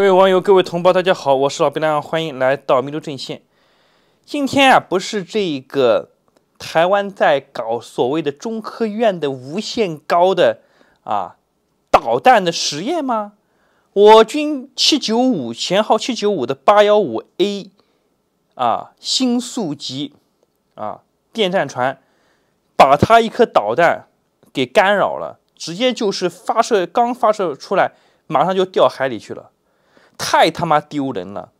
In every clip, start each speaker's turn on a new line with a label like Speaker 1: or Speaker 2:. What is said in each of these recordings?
Speaker 1: 各位网友，各位同胞，大家好，我是老兵亮，欢迎来到迷州阵线。今天啊，不是这个台湾在搞所谓的中科院的无限高的啊导弹的实验吗？我军七九五前号七九五的八幺五 A 啊星速级啊电战船，把它一颗导弹给干扰了，直接就是发射刚发射出来，马上就掉海里去了。太他妈丢人了！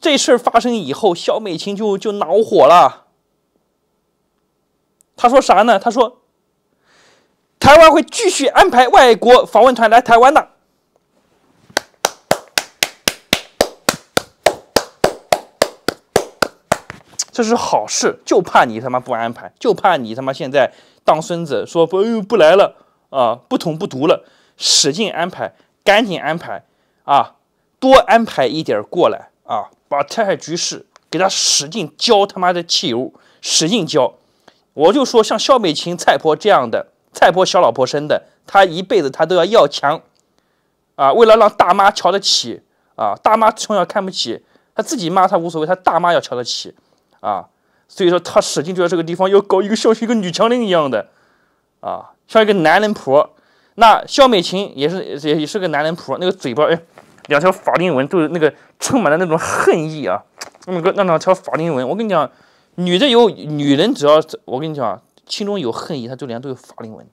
Speaker 1: 这事儿发生以后，小美琴就就恼火了。他说啥呢？他说：“台湾会继续安排外国访问团来台湾的，这是好事。就怕你他妈不安排，就怕你他妈现在当孙子说不不来了啊，不捅不读了，使劲安排，赶紧安排啊！”多安排一点过来啊，把台海局势给他使劲浇他妈的汽油，使劲浇。我就说像肖美琴、蔡婆这样的，蔡婆小老婆生的，她一辈子她都要要强，啊，为了让大妈瞧得起啊，大妈从小看不起她自己骂她无所谓，她大妈要瞧得起啊，所以说她使劲就在这个地方要搞一个像一个女强人一样的，啊，像一个男人婆。那肖美琴也是，也也是个男人婆，那个嘴巴哎。两条法令纹都是那个充满了那种恨意啊，那么那两条法令纹，我跟你讲，女的有女人只要我跟你讲心中有恨意，她脸上都有法令纹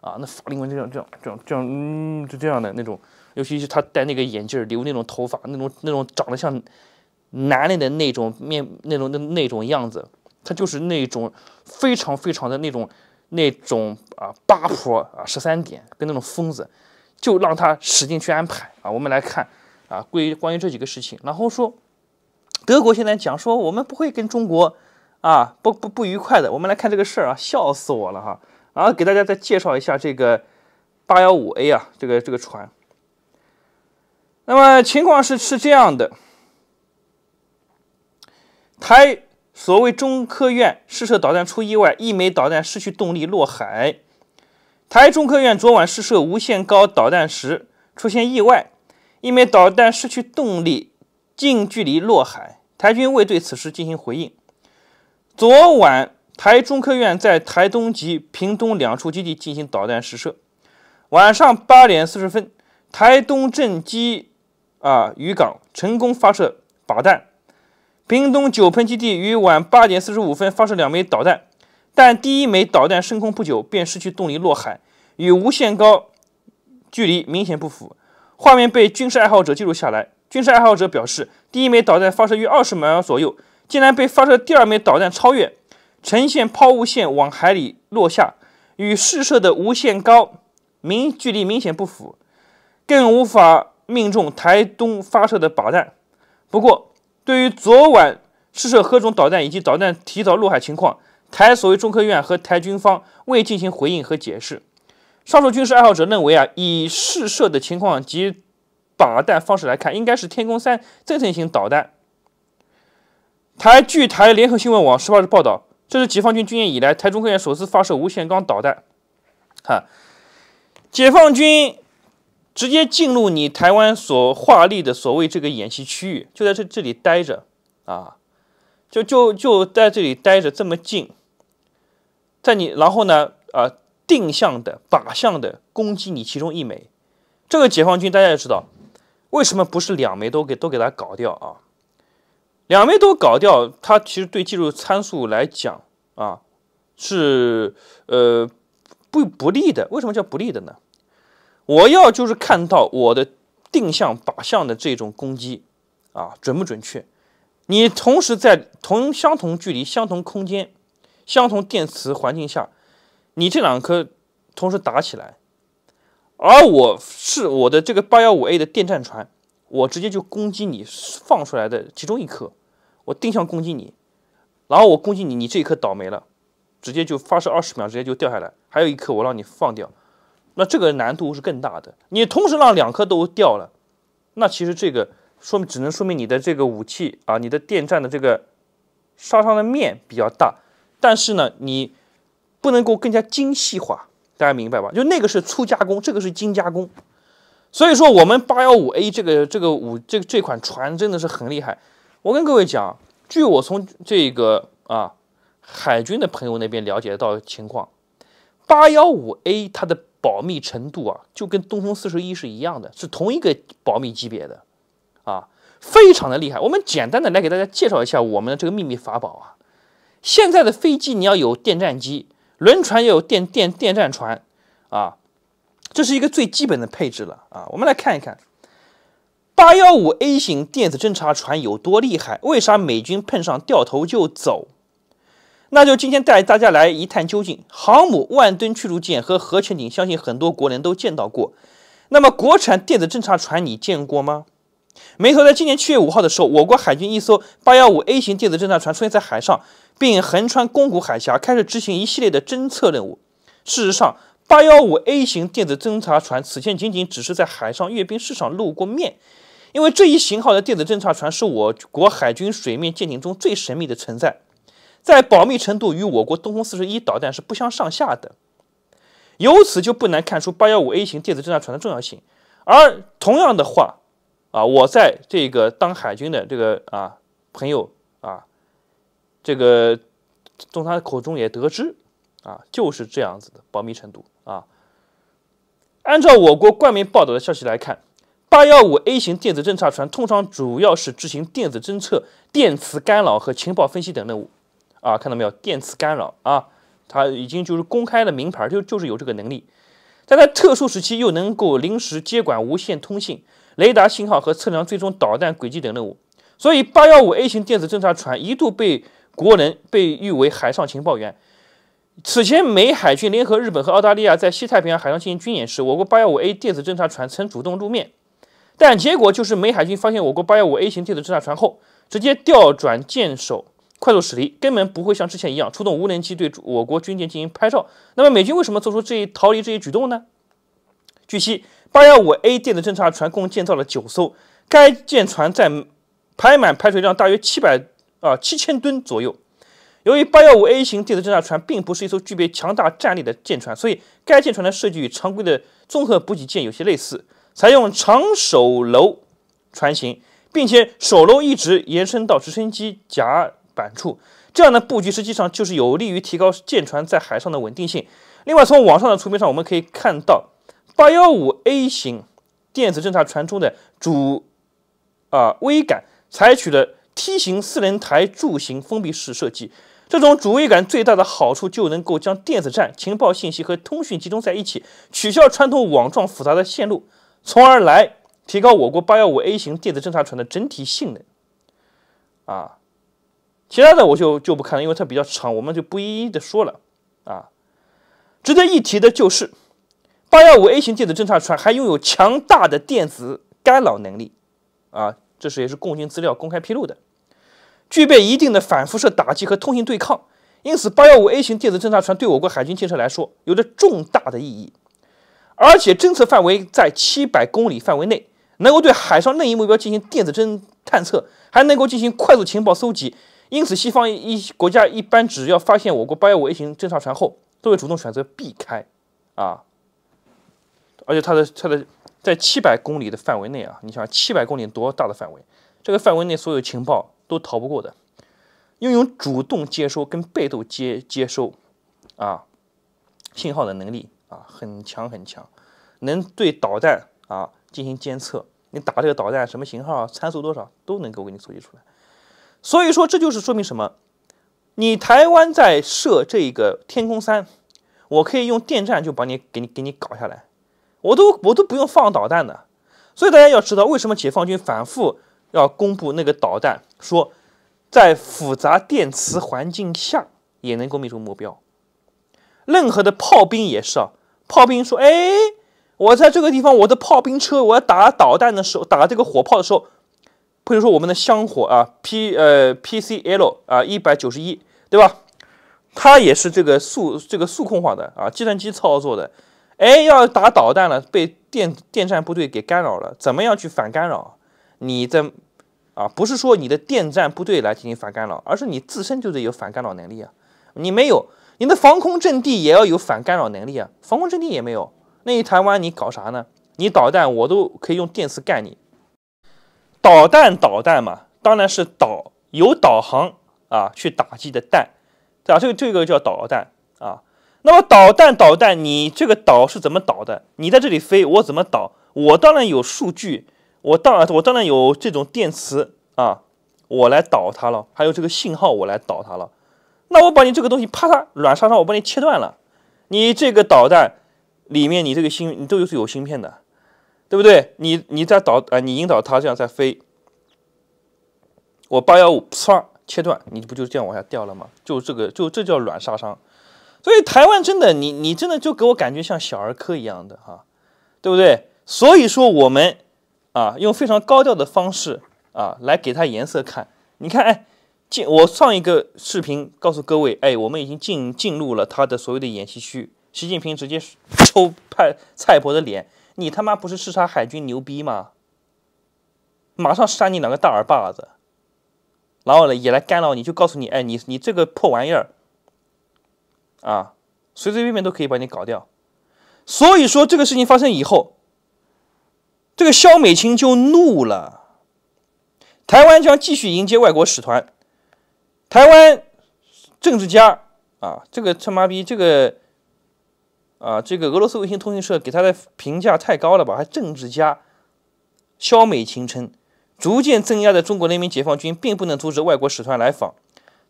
Speaker 1: 啊，那法令纹这样这样这样这样，嗯，就这样的那种，尤其是她戴那个眼镜，留那种头发，那种那种长得像男人的那种面，那种那那种样子，她就是那种非常非常的那种那种啊八婆啊十三点跟那种疯子，就让她使劲去安排啊，我们来看。啊，关于关于这几个事情，然后说德国现在讲说我们不会跟中国啊，不不不愉快的。我们来看这个事儿啊，笑死我了哈。然后给大家再介绍一下这个八幺五 A 啊，这个这个船。那么情况是是这样的，台所谓中科院试射导弹出意外，一枚导弹失去动力落海。台中科院昨晚试射无限高导弹时出现意外。一枚导弹失去动力，近距离落海。台军未对此事进行回应。昨晚，台中科院在台东及屏东两处基地进行导弹试射。晚上八点四十分，台东镇基啊渔港成功发射靶弹。屏东九喷基地于晚八点四十五分发射两枚导弹，但第一枚导弹升空不久便失去动力落海，与无限高距离明显不符。画面被军事爱好者记录下来。军事爱好者表示，第一枚导弹发射约二十秒左右，竟然被发射第二枚导弹超越，呈现抛物线往海里落下，与试射的无限高明距离明显不符，更无法命中台东发射的靶弹。不过，对于昨晚试射何种导弹以及导弹提早落海情况，台所谓中科院和台军方未进行回应和解释。上述军事爱好者认为啊，以试射的情况及靶弹方式来看，应该是天宫三增程型导弹。台据台联合新闻网十八日报道，这是解放军军演以来，台中科院首次发射无限钢导弹。哈，解放军直接进入你台湾所划立的所谓这个演习区域，就在这这里待着啊，就就就在这里待着这么近，在你然后呢啊。定向的、靶向的攻击，你其中一枚。这个解放军大家也知道，为什么不是两枚都给都给他搞掉啊？两枚都搞掉，它其实对技术参数来讲啊，是呃不不利的。为什么叫不利的呢？我要就是看到我的定向靶向的这种攻击啊，准不准确？你同时在同相同距离、相同空间、相同电磁环境下。你这两颗同时打起来，而我是我的这个八幺五 A 的电战船，我直接就攻击你放出来的其中一颗，我定向攻击你，然后我攻击你，你这一颗倒霉了，直接就发射二十秒，直接就掉下来。还有一颗我让你放掉，那这个难度是更大的。你同时让两颗都掉了，那其实这个说明只能说明你的这个武器啊，你的电站的这个杀伤的面比较大，但是呢，你。不能够更加精细化，大家明白吧？就那个是粗加工，这个是精加工。所以说，我们八幺五 A 这个这个五这这款船真的是很厉害。我跟各位讲，据我从这个啊海军的朋友那边了解到情况，八幺五 A 它的保密程度啊就跟东风四十一是一样的，是同一个保密级别的啊，非常的厉害。我们简单的来给大家介绍一下我们的这个秘密法宝啊。现在的飞机你要有电战机。轮船要有电电电站船，啊，这是一个最基本的配置了啊。我们来看一看，八幺五 A 型电子侦察船有多厉害？为啥美军碰上掉头就走？那就今天带大家来一探究竟。航母、万吨驱逐舰和核潜艇，相信很多国人都见到过。那么，国产电子侦察船你见过吗？没错，在今年七月五号的时候，我国海军一艘八幺五 A 型电子侦察船出现在海上，并横穿宫古海峡，开始执行一系列的侦测任务。事实上，八幺五 A 型电子侦察船此前仅仅只是在海上阅兵式上露过面，因为这一型号的电子侦察船是我国海军水面舰艇中最神秘的存在，在保密程度与我国东风四十一导弹是不相上下的。由此就不难看出八幺五 A 型电子侦察船的重要性。而同样的话。啊，我在这个当海军的这个啊朋友啊，这个从他口中也得知啊，就是这样子的保密程度啊。按照我国冠名报道的消息来看，八幺五 A 型电子侦察船通常主要是执行电子侦测、电磁干扰和情报分析等任务啊。看到没有，电磁干扰啊，它已经就是公开的名牌，就就是有这个能力。但在特殊时期，又能够临时接管无线通信。雷达信号和测量追踪导弹轨迹等任务，所以八幺五 A 型电子侦察船一度被国人被誉为“海上情报员”。此前，美海军联合日本和澳大利亚在西太平洋海上进行军演时，我国八幺五 A 电子侦察船曾主动露面，但结果就是美海军发现我国八幺五 A 型电子侦察船后，直接调转舰首，快速驶离，根本不会像之前一样出动无人机对我国军舰进行拍照。那么，美军为什么做出这一逃离这一举动呢？据悉，815A 电子侦察船共建造了九艘。该舰船在排满排水量大约七百啊七千吨左右。由于 815A 型电子侦察船并不是一艘具备强大战力的舰船，所以该舰船的设计与常规的综合补给舰有些类似，采用长首楼船型，并且首楼一直延伸到直升机甲板处。这样的布局实际上就是有利于提高舰船在海上的稳定性。另外，从网上的图片上我们可以看到。八幺五 A 型电子侦察船中的主啊微杆采取了梯形四轮台柱形封闭式设计。这种主微杆最大的好处就能够将电子战、情报信息和通讯集中在一起，取消传统网状复杂的线路，从而来提高我国八幺五 A 型电子侦察船的整体性能。啊，其他的我就就不看了，因为它比较长，我们就不一一的说了。啊，值得一提的就是。八幺五 A 型电子侦察船还拥有强大的电子干扰能力，啊，这是也是共军资料公开披露的，具备一定的反辐射打击和通信对抗，因此八幺五 A 型电子侦察船对我国海军建设来说有着重大的意义，而且侦测范围在七百公里范围内，能够对海上任意目标进行电子侦探测，还能够进行快速情报搜集，因此西方一国家一般只要发现我国八幺五 A 型侦察船后，都会主动选择避开，啊。而且它的它的在七百公里的范围内啊，你想七百公里多大的范围？这个范围内所有情报都逃不过的。拥有主动接收跟被动接接收啊信号的能力啊，很强很强，能对导弹啊进行监测。你打这个导弹什么型号、参数多少，都能够给你搜集出来。所以说，这就是说明什么？你台湾在设这个“天空三”，我可以用电站就把你给你给你搞下来。我都我都不用放导弹的，所以大家要知道为什么解放军反复要公布那个导弹，说在复杂电磁环境下也能够命中目标。任何的炮兵也是啊，炮兵说，哎，我在这个地方，我的炮兵车我要打导弹的时候，打这个火炮的时候，比如说我们的香火啊，P 呃 PCL 啊一百九十一，对吧？它也是这个速这个数控化的啊，计算机操作的。哎，要打导弹了，被电电战部队给干扰了，怎么样去反干扰？你的啊，不是说你的电战部队来进行反干扰，而是你自身就得有反干扰能力啊。你没有，你的防空阵地也要有反干扰能力啊。防空阵地也没有，那你台湾你搞啥呢？你导弹我都可以用电磁干你。导弹导弹嘛，当然是导有导航啊，去打击的弹，对吧？这个这个叫导弹啊。那么导弹，导弹，你这个导是怎么导的？你在这里飞，我怎么导？我当然有数据，我当然我当然有这种电磁啊，我来导它了。还有这个信号，我来导它了。那我把你这个东西啪嚓软杀伤，我把你切断了。你这个导弹里面，你这个芯你都是有芯片的，对不对？你你在导啊，你引导它这样在飞，我八幺五唰切断，你不就这样往下掉了吗？就这个，就这叫软杀伤。所以台湾真的，你你真的就给我感觉像小儿科一样的哈，对不对？所以说我们啊，用非常高调的方式啊，来给他颜色看。你看，哎，进我上一个视频告诉各位，哎，我们已经进进入了他的所谓的演习区。习近平直接抽拍蔡博的脸，你他妈不是视察海军牛逼吗？马上扇你两个大耳巴子，然后呢也来干扰你，就告诉你，哎，你你这个破玩意儿。啊，随随便便都可以把你搞掉，所以说这个事情发生以后，这个肖美清就怒了。台湾将继续迎接外国使团，台湾政治家啊，这个他妈逼，这个啊，这个俄罗斯卫星通讯社给他的评价太高了吧？还政治家，肖美清称，逐渐增压的中国人民解放军并不能阻止外国使团来访。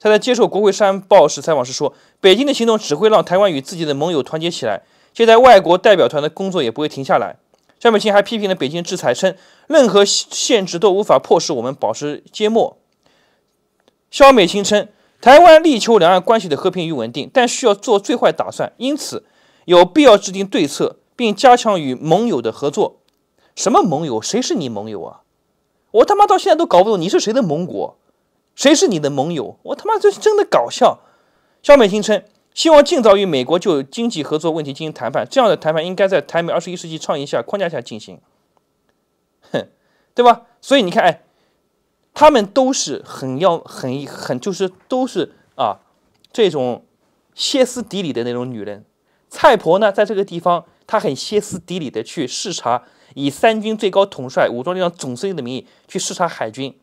Speaker 1: 他在接受《国会山报》时采访时说：“北京的行动只会让台湾与自己的盟友团结起来。现在外国代表团的工作也不会停下来。”萧美琴还批评了北京制裁，称任何限制都无法迫使我们保持缄默。肖美琴称：“台湾力求两岸关系的和平与稳定，但需要做最坏打算，因此有必要制定对策，并加强与盟友的合作。”什么盟友？谁是你盟友啊？我他妈到现在都搞不懂你是谁的盟国。谁是你的盟友？我他妈这是真的搞笑。肖美琴称，希望尽早与美国就经济合作问题进行谈判，这样的谈判应该在台美二十一世纪倡议下框架下进行。哼，对吧？所以你看，哎，他们都是很要很很，就是都是啊，这种歇斯底里的那种女人。蔡婆呢，在这个地方，她很歇斯底里的去视察，以三军最高统帅、武装力量总司令的名义去视察海军。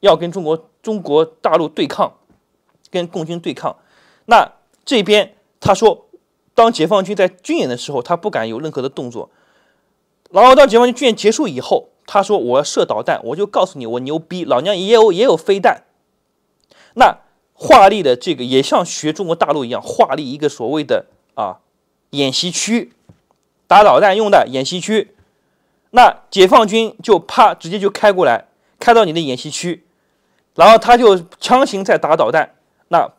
Speaker 1: 要跟中国中国大陆对抗，跟共军对抗。那这边他说，当解放军在军演的时候，他不敢有任何的动作。然后到解放军军演结束以后，他说我要射导弹，我就告诉你我牛逼，老娘也有也有飞弹。那华丽的这个也像学中国大陆一样，华丽一个所谓的啊演习区，打导弹用的演习区。那解放军就啪直接就开过来，开到你的演习区。然后他就强行在打导弹，那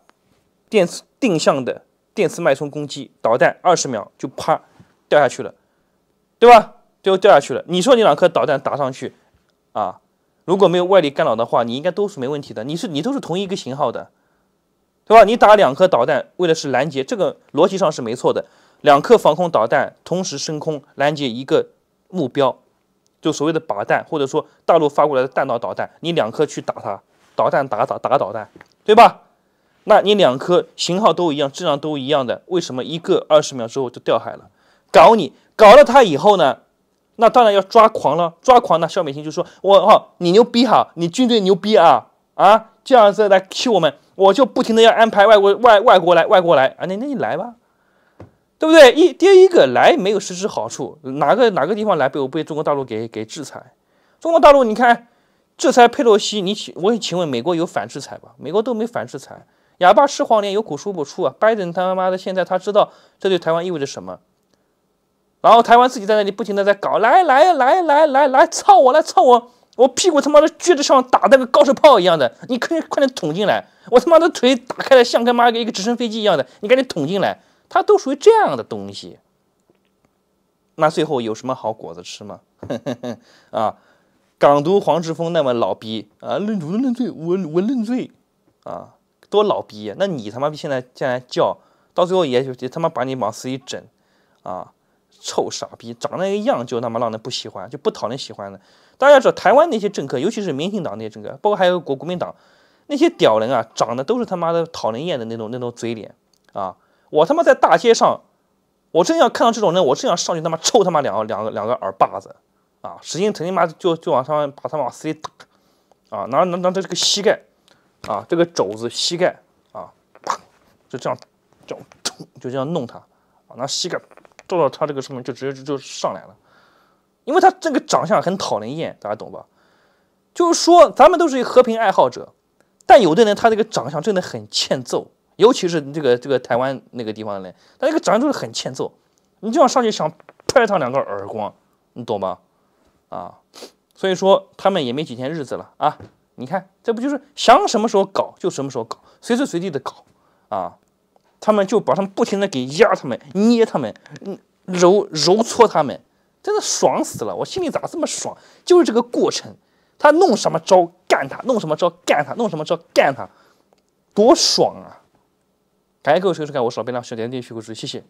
Speaker 1: 电磁定向的电磁脉冲攻击导弹，二十秒就啪掉下去了，对吧？就掉下去了。你说你两颗导弹打上去啊？如果没有外力干扰的话，你应该都是没问题的。你是你都是同一个型号的，对吧？你打两颗导弹，为的是拦截，这个逻辑上是没错的。两颗防空导弹同时升空拦截一个目标，就所谓的靶弹，或者说大陆发过来的弹道导弹，你两颗去打它。导弹打打打导弹，对吧？那你两颗型号都一样，质量都一样的，为什么一个二十秒之后就掉海了？搞你，搞了他以后呢？那当然要抓狂了，抓狂。那肖美琴就说我哦，你牛逼哈，你军队牛逼啊啊！这样子来气我们，我就不停的要安排外国外外国来外国来啊，你那你来吧，对不对？一第一个来没有实质好处，哪个哪个地方来被我被中国大陆给给制裁，中国大陆你看。制裁佩洛西，你请我请问，美国有反制裁吧？美国都没反制裁，哑巴吃黄连，有苦说不出啊！拜登他妈妈的，现在他知道这对台湾意味着什么。然后台湾自己在那里不停的在搞，来来来来来来，操我，来操我，我屁股他妈的撅着像打那个高射炮一样的，你快快点捅进来，我他妈的腿打开了像他妈一个直升飞机一样的，你赶紧捅进来，他都属于这样的东西。那最后有什么好果子吃吗？啊？港独黄志峰那么老逼啊，认主认罪，我我认罪啊，多老逼！那你他妈逼现在现在叫，到最后也就他妈把你往死里整啊！臭傻逼，长那个样就他妈让人不喜欢，就不讨人喜欢的。大家说台湾那些政客，尤其是民进党那些政客，包括还有国国民党那些屌人啊，长得都是他妈的讨人厌的那种那种嘴脸啊！我他妈在大街上，我真想看到这种人，我真想上去他妈抽他妈两个两个两个耳巴子。啊，使劲，疼你妈，就就往上，把他往死里打，啊，拿拿拿这这个膝盖，啊，这个肘子、膝盖，啊，就这样，就，就这样弄他，啊，拿膝盖照到他这个上面，就直接就上来了，因为他这个长相很讨人厌，大家懂吧？就是说，咱们都是一和平爱好者，但有的人他这个长相真的很欠揍，尤其是这个这个台湾那个地方的人，他这个长相就是很欠揍，你就要上去想拍他两个耳光，你懂吧？啊，所以说他们也没几天日子了啊！你看，这不就是想什么时候搞就什么时候搞，随时随地的搞啊！他们就把他们不停的给压他们、捏他们、揉揉搓他们，真的爽死了！我心里咋这么爽？就是这个过程，他弄什么招干他，弄什么招干他，弄什么招干他，多爽啊！感谢各位收看我老白亮小甜，点点血骨谢谢。